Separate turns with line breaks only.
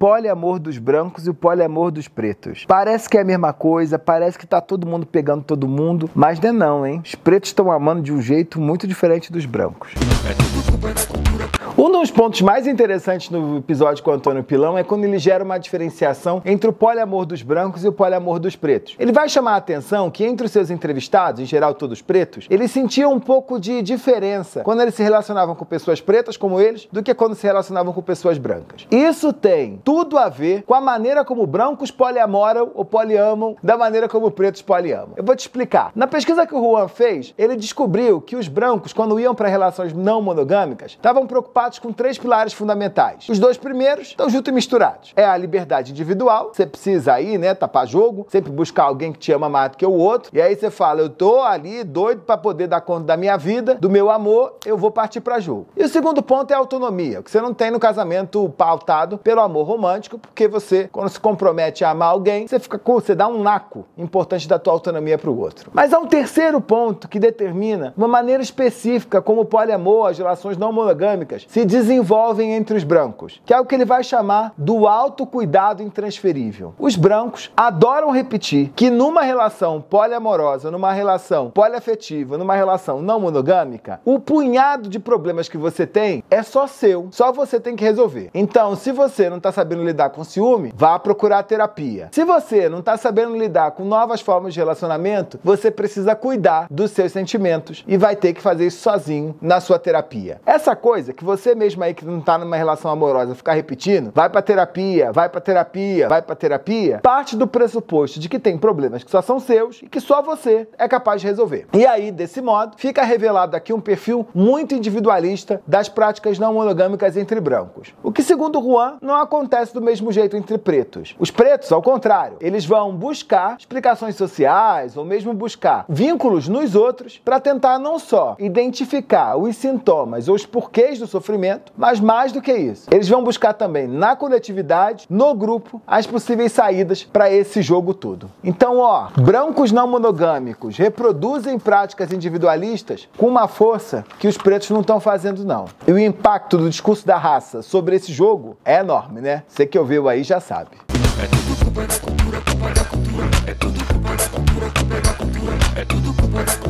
poliamor dos brancos e o poliamor dos pretos. Parece que é a mesma coisa, parece que tá todo mundo pegando todo mundo, mas não é não, hein? Os pretos estão amando de um jeito muito diferente dos brancos. Um dos pontos mais interessantes no episódio com o Antônio Pilão é quando ele gera uma diferenciação entre o poliamor dos brancos e o poliamor dos pretos. Ele vai chamar a atenção que entre os seus entrevistados, em geral todos pretos, eles sentiam um pouco de diferença quando eles se relacionavam com pessoas pretas como eles do que quando se relacionavam com pessoas brancas. Isso tem tudo a ver com a maneira como brancos poliamoram ou poliamam da maneira como pretos poliamam. Eu vou te explicar. Na pesquisa que o Juan fez, ele descobriu que os brancos, quando iam para relações não monogâmicas, estavam preocupados com três pilares fundamentais. Os dois primeiros estão juntos e misturados. É a liberdade individual, você precisa aí, né, tapar jogo, sempre buscar alguém que te ama mais do que o outro. E aí você fala, eu tô ali doido para poder dar conta da minha vida, do meu amor, eu vou partir para jogo. E o segundo ponto é a autonomia, que você não tem no casamento pautado pelo amor romântico, porque você, quando se compromete a amar alguém, você fica com, você dá um naco importante da tua autonomia para o outro. Mas há um terceiro ponto que determina uma maneira específica como o poliamor, as relações não monogâmicas, se se desenvolvem entre os brancos, que é o que ele vai chamar do autocuidado intransferível. Os brancos adoram repetir que numa relação poliamorosa, numa relação poliafetiva, numa relação não monogâmica, o punhado de problemas que você tem é só seu, só você tem que resolver. Então, se você não está sabendo lidar com ciúme, vá procurar terapia. Se você não está sabendo lidar com novas formas de relacionamento, você precisa cuidar dos seus sentimentos e vai ter que fazer isso sozinho na sua terapia. Essa coisa que você você mesmo aí que não tá numa relação amorosa ficar repetindo, vai pra terapia, vai pra terapia, vai pra terapia, parte do pressuposto de que tem problemas que só são seus e que só você é capaz de resolver. E aí, desse modo, fica revelado aqui um perfil muito individualista das práticas não monogâmicas entre brancos. O que, segundo Juan, não acontece do mesmo jeito entre pretos. Os pretos, ao contrário, eles vão buscar explicações sociais ou mesmo buscar vínculos nos outros para tentar não só identificar os sintomas ou os porquês do sofrimento sofrimento, mas mais do que isso, eles vão buscar também na coletividade, no grupo, as possíveis saídas para esse jogo todo. Então, ó, brancos não monogâmicos reproduzem práticas individualistas com uma força que os pretos não estão fazendo, não. E o impacto do discurso da raça sobre esse jogo é enorme, né? Você que ouviu aí já sabe. É tudo culpa da cultura, culpa da cultura. É tudo culpa da cultura, culpa da cultura. É tudo culpa da cultura. É